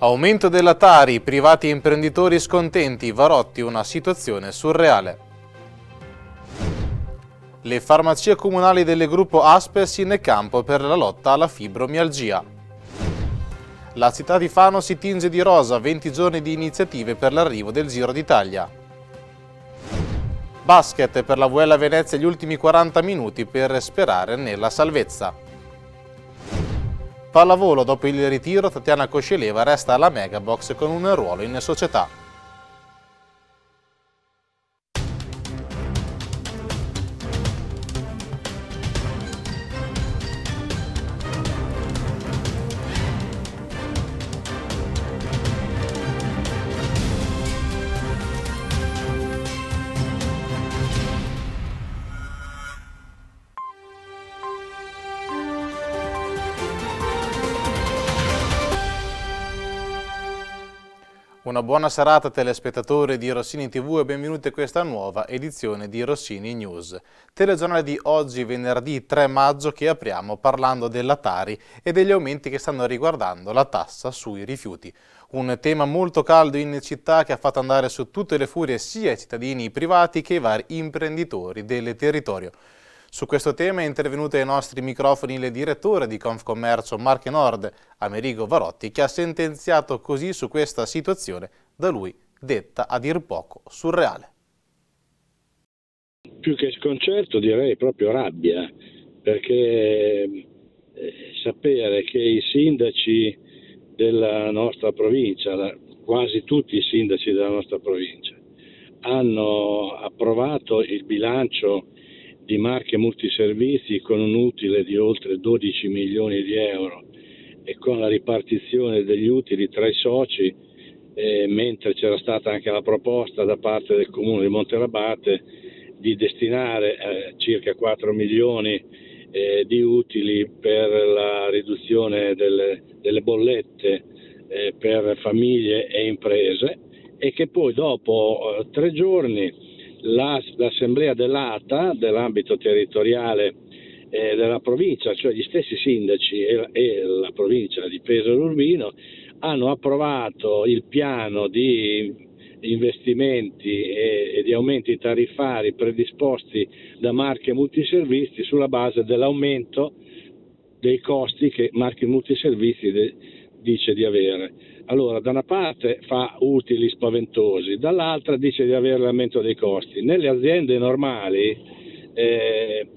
Aumento della Tari, privati e imprenditori scontenti, Varotti una situazione surreale. Le farmacie comunali del gruppo Aspes in campo per la lotta alla fibromialgia. La città di Fano si tinge di rosa, 20 giorni di iniziative per l'arrivo del Giro d'Italia. Basket per la Vuela Venezia gli ultimi 40 minuti per sperare nella salvezza. Pallavolo dopo il ritiro Tatiana Cosceleva resta alla Megabox con un ruolo in società. Una buona serata telespettatori di Rossini TV e benvenuti a questa nuova edizione di Rossini News. Telegiornale di oggi venerdì 3 maggio che apriamo parlando della Tari e degli aumenti che stanno riguardando la tassa sui rifiuti. Un tema molto caldo in città che ha fatto andare su tutte le furie sia i cittadini privati che i vari imprenditori del territorio. Su questo tema è intervenuto ai nostri microfoni il direttore di Confcommercio Marche Nord, Amerigo Varotti, che ha sentenziato così su questa situazione, da lui detta a dir poco surreale. Più che sconcerto direi proprio rabbia, perché eh, sapere che i sindaci della nostra provincia, quasi tutti i sindaci della nostra provincia, hanno approvato il bilancio di marche multiservizi con un utile di oltre 12 milioni di euro e con la ripartizione degli utili tra i soci, eh, mentre c'era stata anche la proposta da parte del comune di Monterabate di destinare eh, circa 4 milioni eh, di utili per la riduzione delle, delle bollette eh, per famiglie e imprese e che poi dopo eh, tre giorni l'assemblea dell'ATA, dell'ambito territoriale eh, della provincia, cioè gli stessi sindaci e, e la provincia di Pesaro Urbino, hanno approvato il piano di investimenti e, e, di aumenti tarifari predisposti da marche multiservizi sulla base dell'aumento dei costi che marche multiservizi de, dice di avere. Allora, da una parte fa utili spaventosi, dall'altra dice di avere l'aumento dei costi. Nelle aziende normali, eh,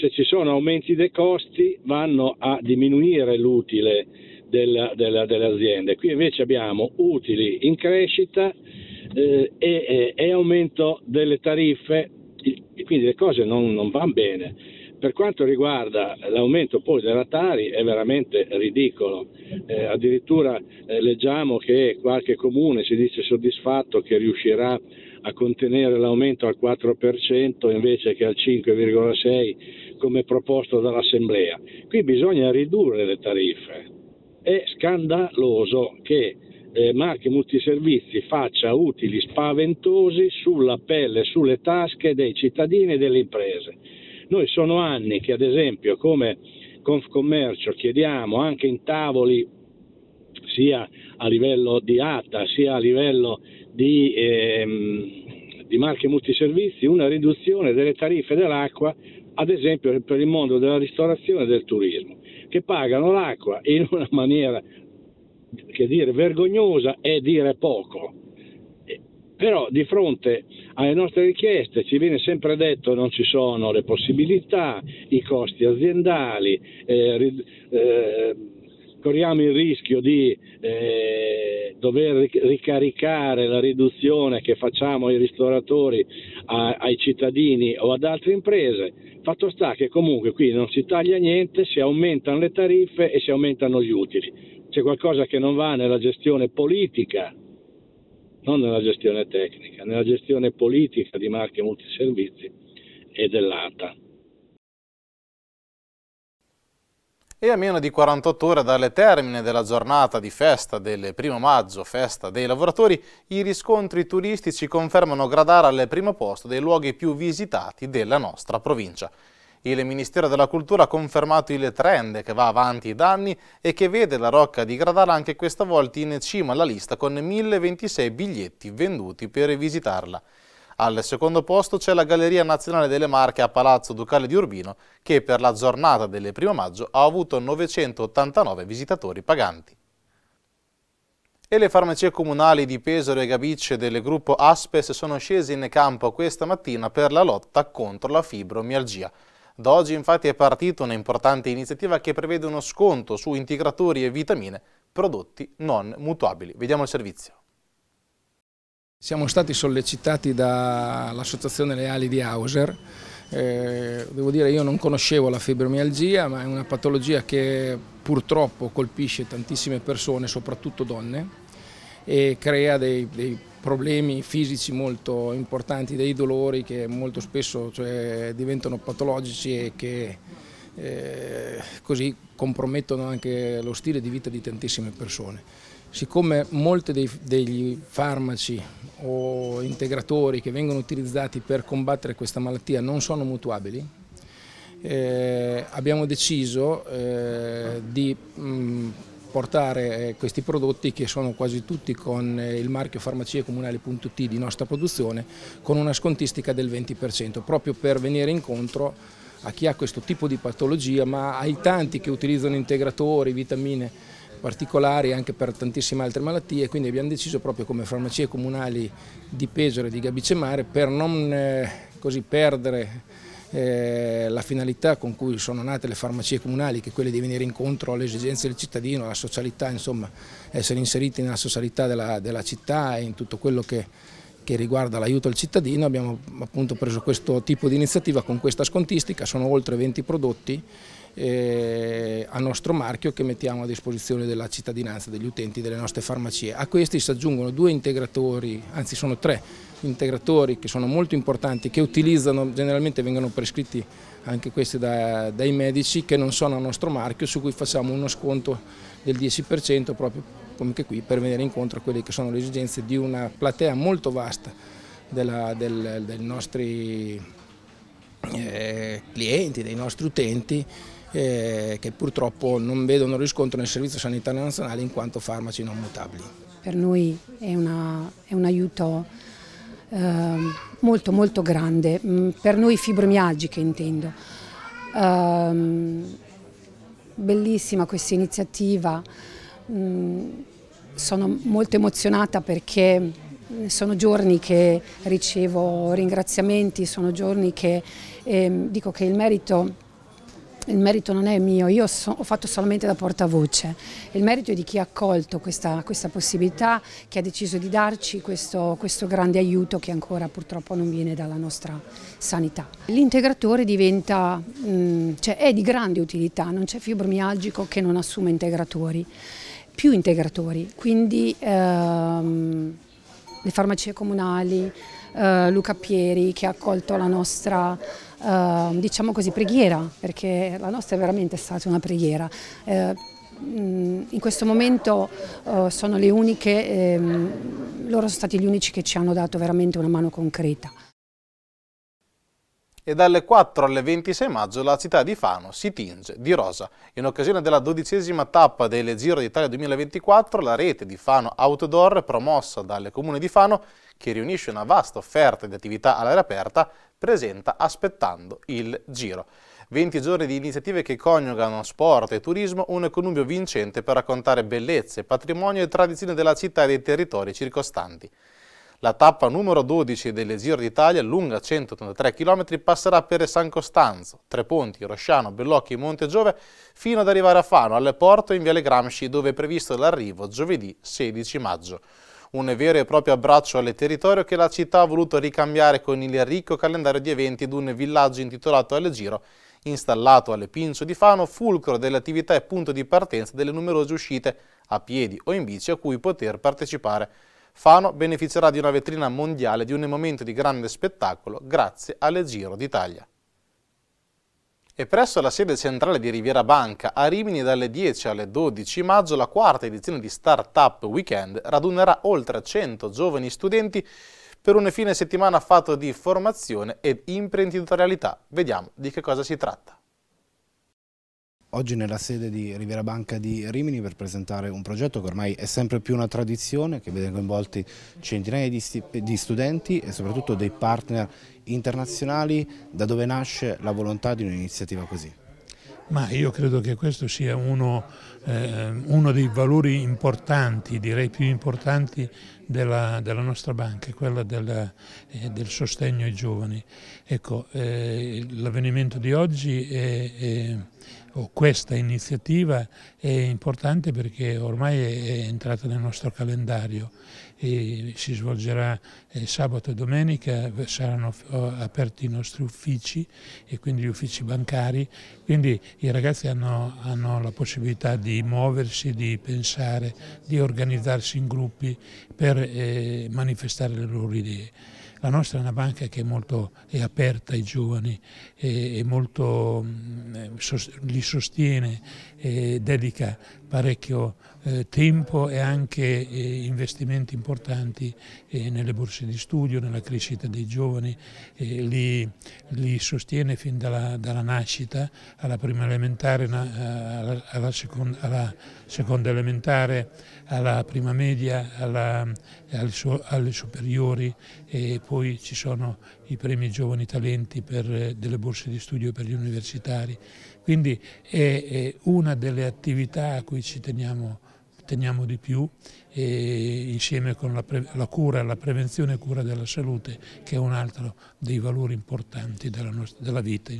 se ci sono aumenti dei costi, vanno a diminuire l'utile della, della, delle aziende. Qui invece abbiamo utili in crescita eh, e, e, e, aumento delle tariffe, quindi le cose non, non vanno bene per quanto riguarda l'aumento poi della Tari è veramente ridicolo, eh, addirittura eh, leggiamo che qualche comune si dice soddisfatto che riuscirà a contenere l'aumento al 4% invece che al 5,6% come proposto dall'Assemblea. Qui bisogna ridurre le tariffe. È scandaloso che eh, Marche Multiservizi faccia utili spaventosi sulla pelle, e sulle tasche dei cittadini e delle imprese noi sono anni che ad esempio come Confcommercio chiediamo anche in tavoli sia a livello di ATA sia a livello di, ehm, di marche multiservizi una riduzione delle tariffe dell'acqua ad esempio per il mondo della ristorazione e del turismo che pagano l'acqua in una maniera che dire vergognosa è dire poco però di fronte alle nostre richieste ci viene sempre detto non ci sono le possibilità, i costi aziendali, eh, eh, corriamo il rischio di eh, dover ricaricare la riduzione che facciamo ai ristoratori, a, ai cittadini o ad altre imprese. Fatto sta che comunque qui non si taglia niente, si aumentano le tariffe e si aumentano gli utili. C'è qualcosa che non va nella gestione politica non nella gestione tecnica, nella gestione politica di marche multiservizi e dell'ATA. E a meno di 48 ore dalle termine della giornata di festa del primo maggio, festa dei lavoratori, i riscontri turistici confermano Gradara al primo posto dei luoghi più visitati della nostra provincia. Il Ministero della Cultura ha confermato il trend che va avanti da anni e che vede la Rocca di Gradara anche questa volta in cima alla lista con 1026 biglietti venduti per visitarla. Al secondo posto c'è la Galleria Nazionale delle Marche a Palazzo Ducale di Urbino che per la giornata del 1 maggio ha avuto 989 visitatori paganti e le farmacie comunali di Pesaro e Gabicce del gruppo Aspes sono scese in campo questa mattina per la lotta contro la fibromialgia. Da oggi infatti è partita un'importante iniziativa che prevede uno sconto su integratori e vitamine prodotti non mutuabili. Vediamo il servizio. Siamo stati sollecitati dall'associazione Leali di Hauser eh, devo dire io non conoscevo la fibromialgia ma è una patologia che purtroppo colpisce tantissime persone, soprattutto donne e crea dei, dei problemi fisici molto importanti, dei dolori che molto spesso cioè, diventano patologici e che eh, così compromettono anche lo stile di vita di tantissime persone. Siccome molti dei, degli farmaci o integratori che vengono utilizzati per combattere questa malattia non sono mutuabili, eh, abbiamo deciso eh, di mh, mm, portare eh, questi prodotti che sono quasi tutti con eh, il marchio farmacie farmaciecomunale.it di nostra produzione con una scontistica del 20% proprio per venire incontro a chi ha questo tipo di patologia ma ai tanti che utilizzano integratori, vitamine particolari anche per tantissime altre malattie, quindi abbiamo deciso proprio come farmacie comunali di Pesaro e di Gabicemare per non eh, così perdere eh, la finalità con cui sono nate le farmacie comunali, che è quella di venire incontro alle esigenze del cittadino, alla socialità, insomma, essere inseriti nella socialità della, della città e in tutto quello che, che riguarda l'aiuto al cittadino, abbiamo appunto preso questo tipo di iniziativa con questa scontistica, sono oltre 20 prodotti eh, a nostro marchio che mettiamo a disposizione della cittadinanza, degli utenti delle nostre farmacie. A questi si aggiungono due integratori, anzi sono tre integratori che sono molto importanti, che utilizzano, generalmente vengono prescritti anche questi da, dai medici che non sono a nostro marchio, su cui facciamo uno sconto del 10% proprio come che qui per venire incontro a quelle che sono le esigenze di una platea molto vasta della, del, dei nostri eh, clienti, dei nostri utenti eh, che purtroppo non vedono riscontro nel Servizio Sanitario Nazionale in quanto farmaci non mutabili. Per noi è, una, è un aiuto Ehm, molto molto grande, mm, per noi fibromialgiche intendo. Ehm, bellissima questa iniziativa, mm, sono molto emozionata perché sono giorni che ricevo ringraziamenti, sono giorni che eh, dico che il merito il merito non è mio, io so, ho fatto solamente da portavoce, il merito è di chi ha accolto questa, questa possibilità, chi ha deciso di darci questo, questo, grande aiuto che ancora purtroppo non viene dalla nostra sanità. L'integratore mm, cioè, è di grande utilità, non c'è fibromialgico che non assume integratori, più integratori, quindi... Ehm, le farmacie comunali, eh, Luca Pieri che ha accolto la nostra eh, diciamo così, preghiera, perché la nostra è veramente stata una preghiera. Eh, mm, in questo momento eh, sono le uniche, ehm, loro sono stati gli unici che ci hanno dato veramente una mano concreta e dalle 4 alle 26 maggio la città di Fano si tinge di rosa. In occasione della dodicesima tappa del Giro d'Italia 2024, la rete di Fano Outdoor, promossa dal Comune di Fano, che riunisce una vasta offerta di attività all'aria aperta, presenta Aspettando il Giro. 20 giorni di iniziative che coniugano sport e turismo, un connubio vincente per raccontare bellezze, patrimonio e tradizioni della città e dei territori circostanti. La tappa numero 12 del Giro d'Italia, lunga 183 km, passerà per San Costanzo, Tre Ponti, Rosciano, Bellocchi e Montegiove, fino ad arrivare a Fano, alle Porto in Viale Gramsci, dove è previsto l'arrivo giovedì 16 maggio un vero e proprio abbraccio al territorio che la città ha voluto ricambiare con il ricco calendario di eventi ed un villaggio intitolato al Giro, installato alle Pincio di Fano, fulcro delle attività e punto di partenza delle numerose uscite a piedi o in bici a cui poter partecipare. Fano beneficerà di una vetrina mondiale di un momento di grande spettacolo grazie alle Giro d'Italia. E presso la sede centrale di Riviera Banca, a Rimini dalle 10 alle 12 maggio, la quarta edizione di Startup Weekend radunerà oltre 100 giovani studenti per un fine settimana fatto di formazione ed imprenditorialità. Vediamo di che cosa si tratta oggi nella sede di Riviera Banca di Rimini per presentare un progetto che ormai è sempre più una tradizione, che vede coinvolti centinaia di, di studenti e soprattutto dei partner internazionali, da dove nasce la volontà di un'iniziativa così? Ma io credo che questo sia uno, eh, uno dei valori importanti, direi più importanti della, della nostra banca, quella della, eh, del sostegno ai giovani. Ecco, eh, l'avvenimento di oggi è, è o questa iniziativa è importante perché ormai è entrata nel nostro calendario e si svolgerà eh, sabato e domenica, eh, saranno oh, aperti i nostri uffici e quindi gli uffici bancari, quindi i ragazzi hanno, hanno la possibilità di muoversi, di pensare, di organizzarsi in gruppi per eh, manifestare le loro idee. La nostra è una banca che è molto è aperta ai giovani, è, è molto, mm, eh, li sostiene, dedica parecchio eh, tempo e anche eh, investimenti importanti nelle borse di studio, nella crescita dei giovani, li, li sostiene fin dalla, dalla, nascita, alla prima elementare, alla, alla seconda, alla seconda elementare alla prima media, alla, alle, so, alle, superiori e poi ci sono i premi giovani talenti per eh, delle borse di studio per gli universitari. Quindi è, è una delle attività a cui ci teniamo teniamo di più insieme con la, la, cura, la prevenzione e cura della salute che è un altro dei valori importanti della, nostra, della vita.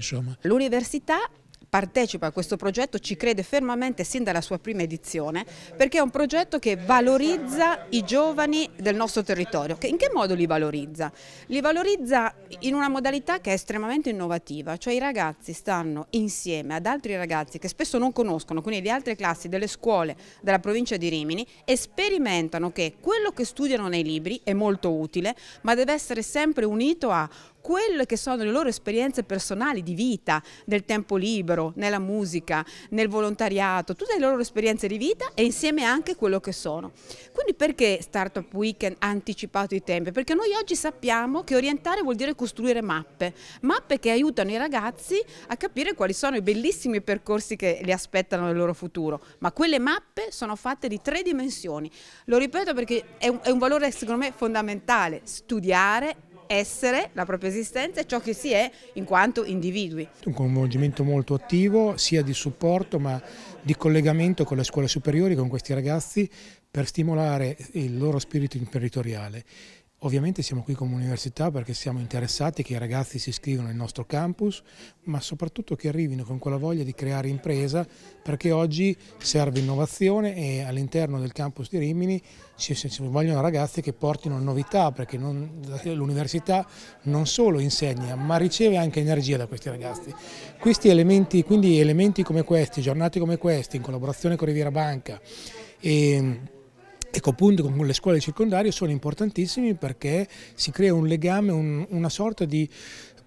L'università partecipa a questo progetto ci crede fermamente sin dalla sua prima edizione perché è un progetto che valorizza i giovani del nostro territorio. In che modo li valorizza? Li valorizza in una modalità che è estremamente innovativa, cioè i ragazzi stanno insieme ad altri ragazzi che spesso non conoscono, quindi le altre classi, delle scuole, della provincia di Rimini e sperimentano che quello che studiano nei libri è molto utile ma deve essere sempre unito a quelle che sono le loro esperienze personali di vita, nel tempo libero, nella musica, nel volontariato, tutte le loro esperienze di vita e insieme anche quello che sono. Quindi perché Startup Weekend ha anticipato i tempi? Perché noi oggi sappiamo che orientare vuol dire costruire mappe, mappe che aiutano i ragazzi a capire quali sono i bellissimi percorsi che li aspettano nel loro futuro, ma quelle mappe sono fatte di tre dimensioni. Lo ripeto perché è un, è un valore secondo me fondamentale, studiare essere, la propria esistenza e ciò che si è in quanto individui. Un coinvolgimento molto attivo sia di supporto ma di collegamento con le scuole superiori, con questi ragazzi per stimolare il loro spirito imprenditoriale. Ovviamente siamo qui come università perché siamo interessati che i ragazzi si iscrivano nel nostro campus, ma soprattutto che arrivino con quella voglia di creare impresa perché oggi serve innovazione e all'interno del campus di Rimini ci, vogliono ragazzi che portino novità perché l'università non solo insegna ma riceve anche energia da questi ragazzi. Questi elementi, quindi elementi come questi, giornate come queste, in collaborazione con Riviera Banca e ehm, ecco, appunto con le scuole circondarie sono importantissimi perché si crea un legame, un, una sorta di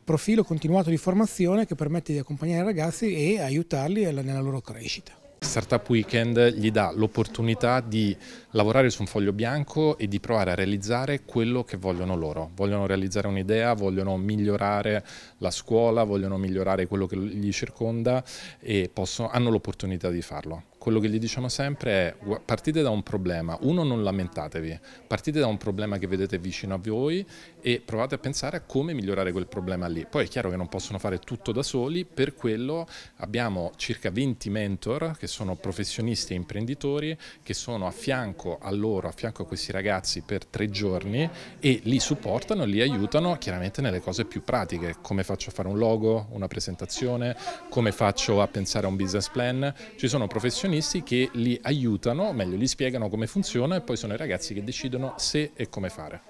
profilo continuato di formazione che permette di accompagnare i ragazzi e aiutarli nella loro crescita. Startup Weekend gli dà l'opportunità di lavorare su un foglio bianco e di provare a realizzare quello che vogliono loro. Vogliono realizzare un'idea, vogliono migliorare la scuola, vogliono migliorare quello che li circonda e possono, hanno l'opportunità di farlo quello che gli diciamo sempre è partite da un problema, uno non lamentatevi, partite da un problema che vedete vicino a voi e provate a pensare a come migliorare quel problema lì. Poi è chiaro che non possono fare tutto da soli, per quello abbiamo circa 20 mentor che sono professionisti e imprenditori che sono a fianco a loro, a fianco a questi ragazzi per tre giorni e li supportano, li aiutano chiaramente nelle cose più pratiche, come faccio a fare un logo, una presentazione, come faccio a pensare a un business plan. Ci sono professionisti che li aiutano, meglio, gli spiegano come funziona e poi sono i ragazzi che decidono se e come fare.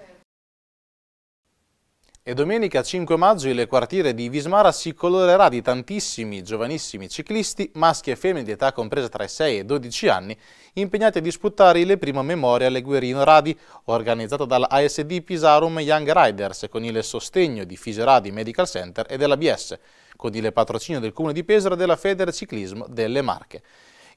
E domenica 5 maggio il quartiere di Vismara si colorerà di tantissimi giovanissimi ciclisti, maschi e femmine di età compresa tra i 6 e i 12 anni, impegnati a disputare le prime Memorial alle Guerino Radi, organizzata dall'ASD Pisarum Young Riders con il sostegno di Fiseradi Medical Center e dell'ABS, con il patrocinio del Comune di Pesaro e della Feder Ciclismo delle Marche.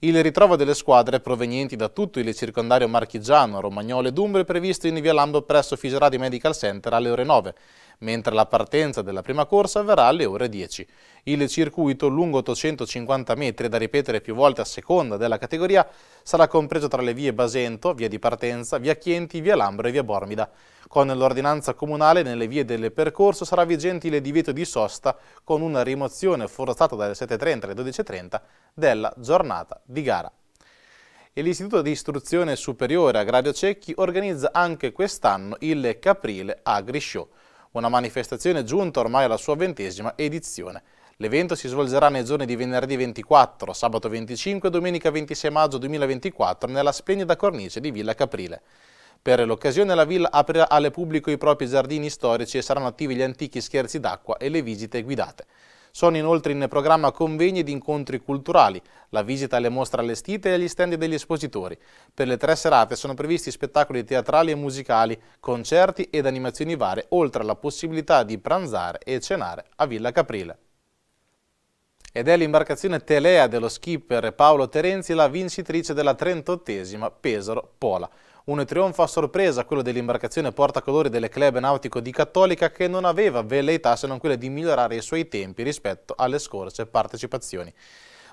Il ritrovo delle squadre provenienti da tutto il circondario marchigiano, romagnolo ed umbro è previsto in via Lambo presso Fiseradi Medical Center alle ore 9 mentre la partenza della prima corsa avverrà alle ore 10. Il circuito, lungo 850 metri da ripetere più volte a seconda della categoria, sarà compreso tra le vie Basento, via di partenza, via Chienti, via Lambro e via Bormida. Con l'ordinanza comunale nelle vie del percorso sarà vigente il divieto di sosta con una rimozione forzata dalle 7.30 alle 12.30 della giornata di gara e l'Istituto di Istruzione Superiore Agrario Cecchi organizza anche quest'anno il Caprile Agri Show una manifestazione giunta ormai alla sua ventesima edizione. L'evento si svolgerà nei giorni di venerdì 24, sabato 25 e domenica 26 maggio 2024 nella splendida cornice di Villa Caprile. Per l'occasione la villa aprirà alle pubblico i propri giardini storici e saranno attivi gli antichi scherzi d'acqua e le visite guidate. Sono inoltre in programma convegni ed incontri culturali, la visita alle mostre allestite e agli stand degli espositori. Per le tre serate sono previsti spettacoli teatrali e musicali, concerti ed animazioni varie, oltre alla possibilità di pranzare e cenare a Villa Caprile ed è l'imbarcazione Telea dello skipper Paolo Terenzi la vincitrice della 38esima Pesaro Pola. Un trionfo a sorpresa quello dell'imbarcazione portacolori delle club nautico di Cattolica che non aveva velleità se non quella di migliorare i suoi tempi rispetto alle scorse partecipazioni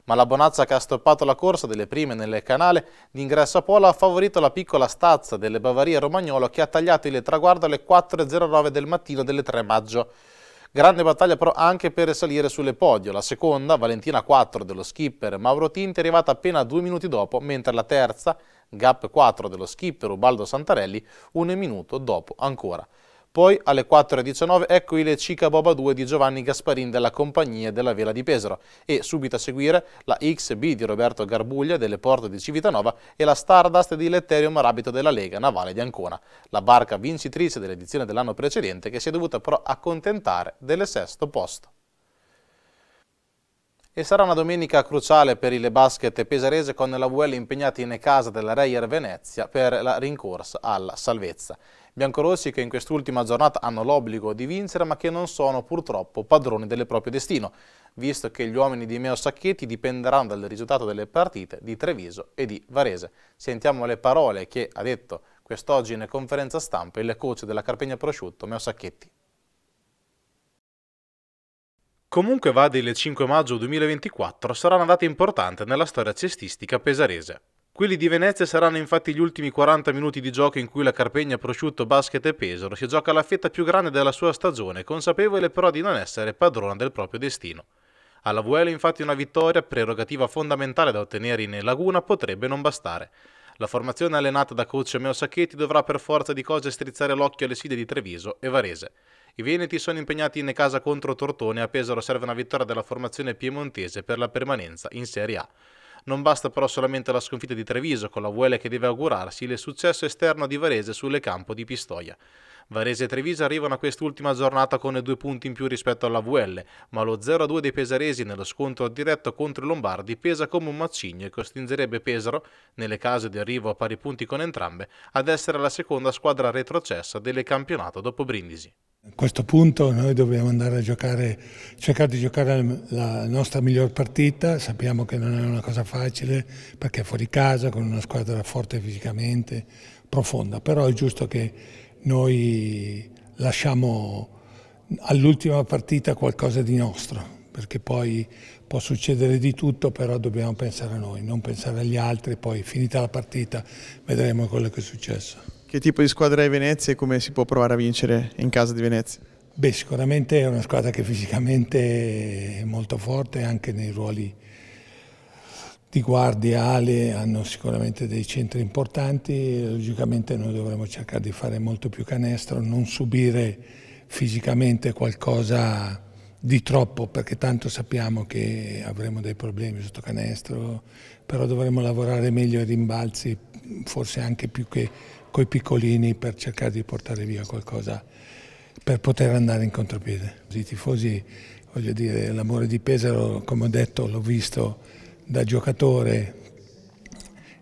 ma la bonazza che ha stoppato la corsa delle prime nel canale d'ingresso a Pola ha favorito la piccola stazza delle Bavarie Romagnolo che ha tagliato il traguardo alle 4.09 del mattino delle 3 maggio. Grande battaglia però anche per salire sulle podio. La seconda, Valentina 4 dello skipper Mauro Tinti, è arrivata appena due minuti dopo, mentre la terza, gap 4 dello skipper Ubaldo Santarelli, un minuto dopo ancora. Poi alle 4.19 ecco il Cica Boba 2 di Giovanni Gasparin della Compagnia della Vela di Pesaro e subito a seguire la XB di Roberto Garbuglia delle Porte di Civitanova e la Stardust di Letterio Marabito della Lega Navale di Ancona, la barca vincitrice dell'edizione dell'anno precedente che si è dovuta però accontentare del sesto posto. E sarà una domenica cruciale per il basket pesarese con la VL impegnati in casa della Reyer Venezia per la rincorsa alla salvezza. Biancorossi che in quest'ultima giornata hanno l'obbligo di vincere ma che non sono purtroppo padroni del proprio destino, visto che gli uomini di Meo Sacchetti dipenderanno dal risultato delle partite di Treviso e di Varese. Sentiamo le parole che ha detto quest'oggi in conferenza stampa il coach della Carpegna Prosciutto, Meo Sacchetti. Comunque vada il 5 maggio 2024 sarà una data importante nella storia cestistica pesarese. Quelli di Venezia saranno infatti gli ultimi 40 minuti di gioco in cui la Carpegna Prosciutto Basket e Pesaro si gioca la fetta più grande della sua stagione, consapevole però di non essere padrona del proprio destino. Alla VL infatti una vittoria, prerogativa fondamentale da ottenere in Laguna, potrebbe non bastare. La formazione allenata da coach Meo Sacchetti dovrà per forza di cose strizzare l'occhio alle sfide di Treviso e Varese. I Veneti sono impegnati in casa contro Tortone a Pesaro serve una vittoria della formazione piemontese per la permanenza in Serie A. Non basta però solamente la sconfitta di Treviso con la VL che deve augurarsi il successo esterno di Varese sulle campo di Pistoia. Varese e Treviso arrivano a quest'ultima giornata con due punti in più rispetto alla VL, ma lo 0-2 dei pesaresi nello scontro diretto contro i Lombardi pesa come un macigno e costringerebbe Pesaro, nelle case di arrivo a pari punti con entrambe, ad essere la seconda squadra retrocessa del campionato dopo Brindisi. A questo punto noi dobbiamo andare a giocare, cercare di giocare la nostra miglior partita, sappiamo che non è una cosa facile perché è fuori casa, con una squadra forte fisicamente, profonda, però è giusto che noi lasciamo all'ultima partita qualcosa di nostro, perché poi può succedere di tutto, però dobbiamo pensare a noi, non pensare agli altri, poi finita la partita vedremo quello che è successo. Che tipo di squadra è Venezia e come si può provare a vincere in casa di Venezia? Beh, sicuramente è una squadra che fisicamente è molto forte anche nei ruoli di guardia, ali, hanno sicuramente dei centri importanti, logicamente noi dovremmo cercare di fare molto più canestro, non subire fisicamente qualcosa di troppo perché tanto sappiamo che avremo dei problemi sotto canestro, però dovremmo lavorare meglio ai rimbalzi, forse anche più che coi piccolini per cercare di portare via qualcosa per poter andare in contropiede. I tifosi, voglio dire, l'amore di Pesaro, come ho detto, l'ho visto da giocatore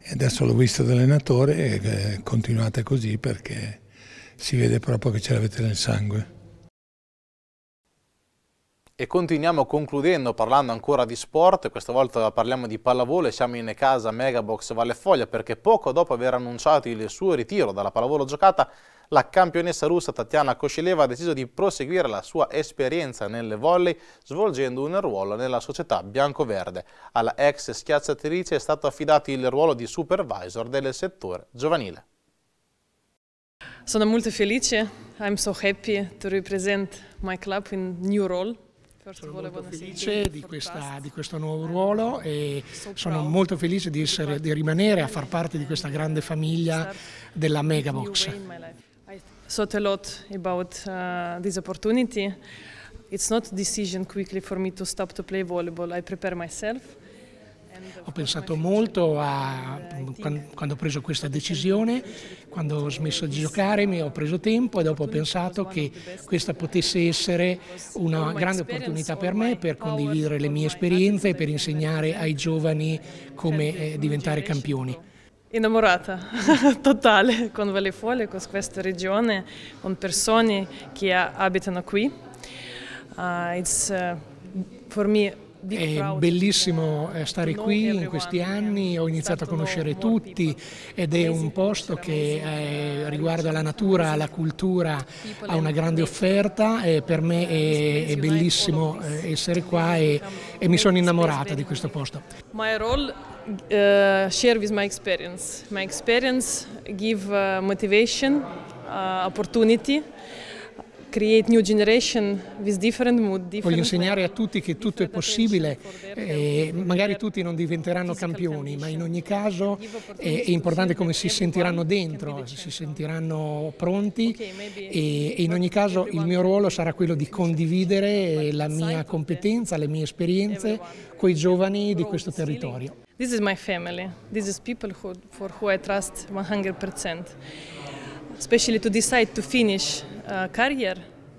e adesso l'ho visto da allenatore e eh, continuate così perché si vede proprio che ce l'avete nel sangue. E continuiamo concludendo parlando ancora di sport, questa volta parliamo di pallavolo e siamo in casa Megabox Valle Foglia perché poco dopo aver annunciato il suo ritiro dalla pallavolo giocata la campionessa russa Tatiana Koshileva ha deciso di proseguire la sua esperienza nelle volley svolgendo un ruolo nella società biancoverde. Alla ex schiacciatrice è stato affidato il ruolo di supervisor del settore giovanile. Sono molto felice, sono so happy to represent my club in new role. Sono molto felice di, questa, di, questo nuovo ruolo e sono molto felice di, essere, di rimanere a far parte di questa grande famiglia certo. della Megabox. I thought a lot about uh, this opportunity. It's not a decision quickly for me to stop to play volleyball. I prepare myself. Ho pensato molto a quando ho preso questa decisione, quando ho smesso di giocare mi ho preso tempo e dopo ho pensato che questa potesse essere una grande opportunità per me per condividere le mie esperienze e per insegnare ai giovani come eh, diventare certo, campioni innamorata totale con Vallefolle, con questa regione, con persone che abitano qui. Uh, uh, me, è bellissimo eh, stare qui in questi anni, ho iniziato a conoscere tutti ed è un posto che eh, riguardo alla natura, alla cultura, ha una grande offerta e eh, per me è, è bellissimo essere qua e, e mi sono innamorata di questo posto. My role uh, share with my experience. My experience give uh, motivation, uh, opportunity, Mood, Voglio insegnare a tutti che tutto è possibile, eh, magari tutti non diventeranno campioni, ma in ogni caso eh, è importante come si sentiranno dentro, si sentiranno pronti e, e in ogni caso il mio ruolo sarà quello di condividere la mia competenza, le mie esperienze con i giovani di questo territorio. This is my family. This is people who, for who I trust 100%. especially to decide to finish a uh, career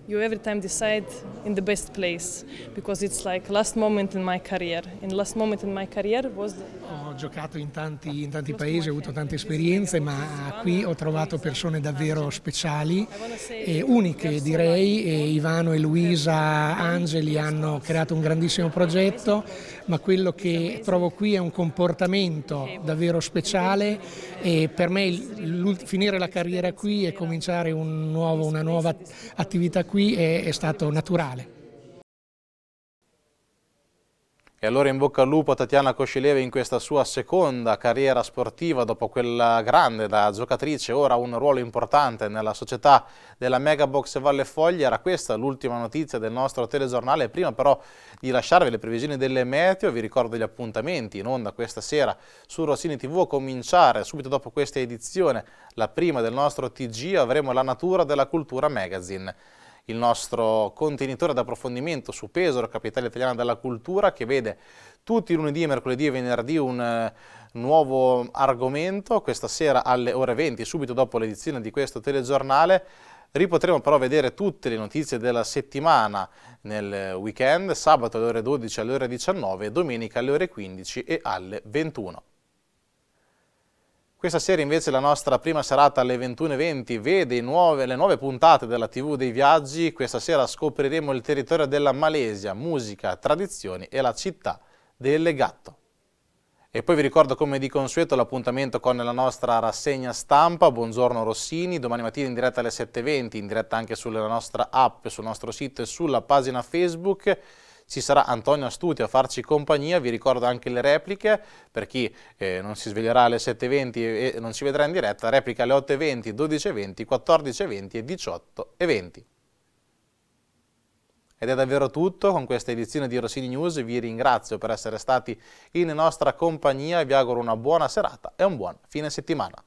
you every time decide in the best place because it's like last moment in my career and last moment in my career was the... ho giocato in tanti, in tanti paesi, ho avuto tante esperienze ma qui ho trovato persone davvero speciali e uniche direi e Ivano e Luisa Angeli hanno creato un grandissimo progetto ma quello che trovo qui è un comportamento davvero speciale e per me finire la carriera qui e cominciare un nuovo, una nuova attività qui qui è, è stato naturale. E allora in bocca al lupo a Tatiana Koscieleve in questa sua seconda carriera sportiva dopo quella grande da giocatrice, ora un ruolo importante nella società della Megabox Valle Foglia. Era questa l'ultima notizia del nostro telegiornale. Prima però di lasciarvi le previsioni delle meteo, vi ricordo gli appuntamenti in onda questa sera su Rossini TV. A cominciare subito dopo questa edizione, la prima del nostro TG, avremo la natura della cultura magazine il nostro contenitore d'approfondimento su Pesaro, capitale italiana della cultura, che vede tutti i lunedì, mercoledì e venerdì un eh, nuovo argomento, questa sera alle ore 20, subito dopo l'edizione di questo telegiornale, Ripotremo però vedere tutte le notizie della settimana nel weekend, sabato alle ore 12 alle ore 19, domenica alle ore 15 e alle 21. Questa sera invece la nostra prima serata alle 21.20 vede nuove, le nuove puntate della TV dei viaggi. Questa sera scopriremo il territorio della Malesia, musica, tradizioni e la città del gatto. E poi vi ricordo come di consueto l'appuntamento con la nostra rassegna stampa, Buongiorno Rossini, domani mattina in diretta alle 7.20, in diretta anche sulla nostra app, sul nostro sito e sulla pagina Facebook ci sarà Antonio Astuti a farci compagnia, vi ricordo anche le repliche per chi eh, non si sveglierà alle 7.20 e non ci vedrà in diretta, replica alle 8.20, 12.20, 14.20 e 18.20. Ed è davvero tutto con questa edizione di Rossini News, vi ringrazio per essere stati in nostra compagnia, vi auguro una buona serata e un buon fine settimana.